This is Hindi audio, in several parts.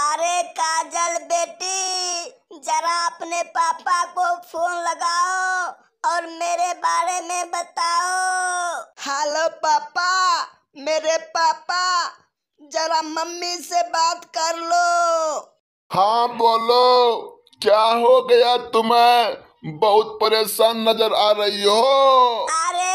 अरे काजल बेटी जरा अपने पापा को फोन लगाओ और मेरे बारे में बताओ हेलो पापा मेरे पापा जरा मम्मी से बात कर लो हाँ बोलो क्या हो गया तुम्हें बहुत परेशान नजर आ रही हो अरे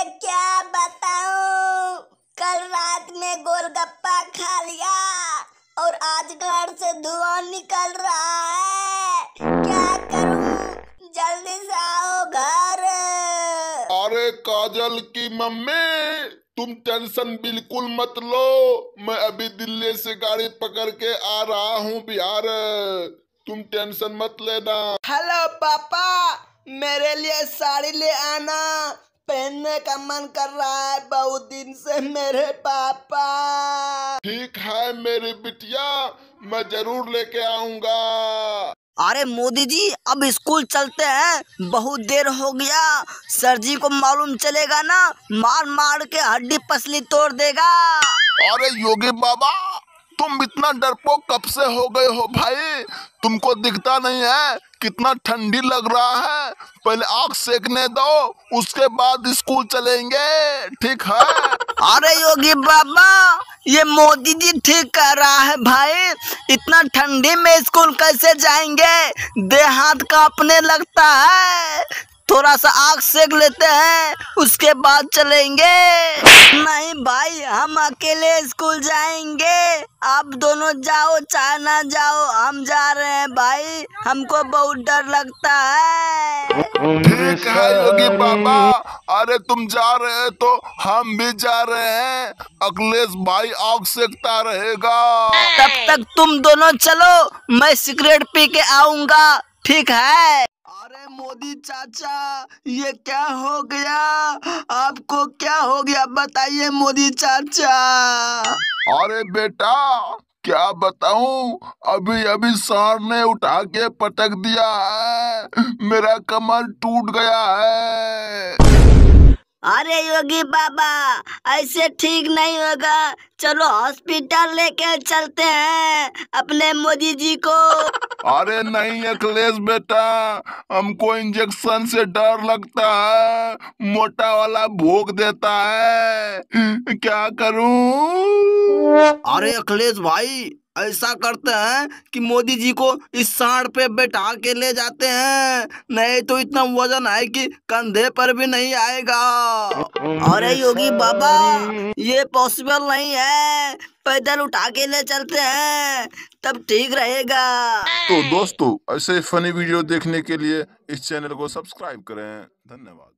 आज घर से धुआं निकल रहा है क्या करूं जल्दी से आओ घर अरे काजल की मम्मी तुम टेंशन बिल्कुल मत लो मैं अभी दिल्ली से गाड़ी पकड़ के आ रहा हूँ बिहार तुम टेंशन मत लेना हेलो पापा मेरे लिए साड़ी ले आना देखने का मन कर रहा है बहुत दिन से मेरे पापा ठीक है मेरी बिटिया मैं जरूर लेके आऊंगा अरे मोदी जी अब स्कूल चलते हैं बहुत देर हो गया सर जी को मालूम चलेगा ना मार मार के हड्डी पसली तोड़ देगा अरे योगी बाबा तुम इतना डरपोक कब से हो गए हो भाई तुमको दिखता नहीं है कितना ठंडी लग रहा है पहले आग सेकने दो उसके बाद स्कूल चलेंगे ठीक है अरे योगी बाबा ये मोदी जी ठीक कह रहा है भाई इतना ठंडी में स्कूल कैसे जाएंगे देहात अपने लगता है थोड़ा सा आग सेक लेते हैं उसके बाद चलेंगे भाई हम अकेले स्कूल जाएंगे आप दोनों जाओ चाहे ना जाओ हम जा रहे हैं भाई हमको बहुत डर लगता है ठीक है योगी बाबा अरे तुम जा रहे हैं तो हम भी जा रहे हैं अखिलेश भाई आवश्यकता रहेगा तब तक तुम दोनों चलो मैं सिगरेट पी के आऊंगा ठीक है अरे मोदी चाचा ये क्या हो गया आपको क्या हो गया बताइए मोदी चाचा अरे बेटा क्या बताऊं अभी अभी सर ने उठा के पटक दिया है मेरा कमर टूट गया है अरे योगी बाबा ऐसे ठीक नहीं होगा चलो हॉस्पिटल लेके चलते हैं अपने मोदी जी को अरे नहीं अखिलेश बेटा हमको इंजेक्शन से डर लगता है मोटा वाला भोग देता है क्या करूं अरे अखिलेश भाई ऐसा करते हैं कि मोदी जी को इस साढ़ पे बैठा के ले जाते हैं नहीं तो इतना वजन है कि कंधे पर भी नहीं आएगा अरे योगी बाबा ये पॉसिबल नहीं है पैदल उठा के ले चलते हैं तब ठीक रहेगा तो दोस्तों ऐसे फनी वीडियो देखने के लिए इस चैनल को सब्सक्राइब करें धन्यवाद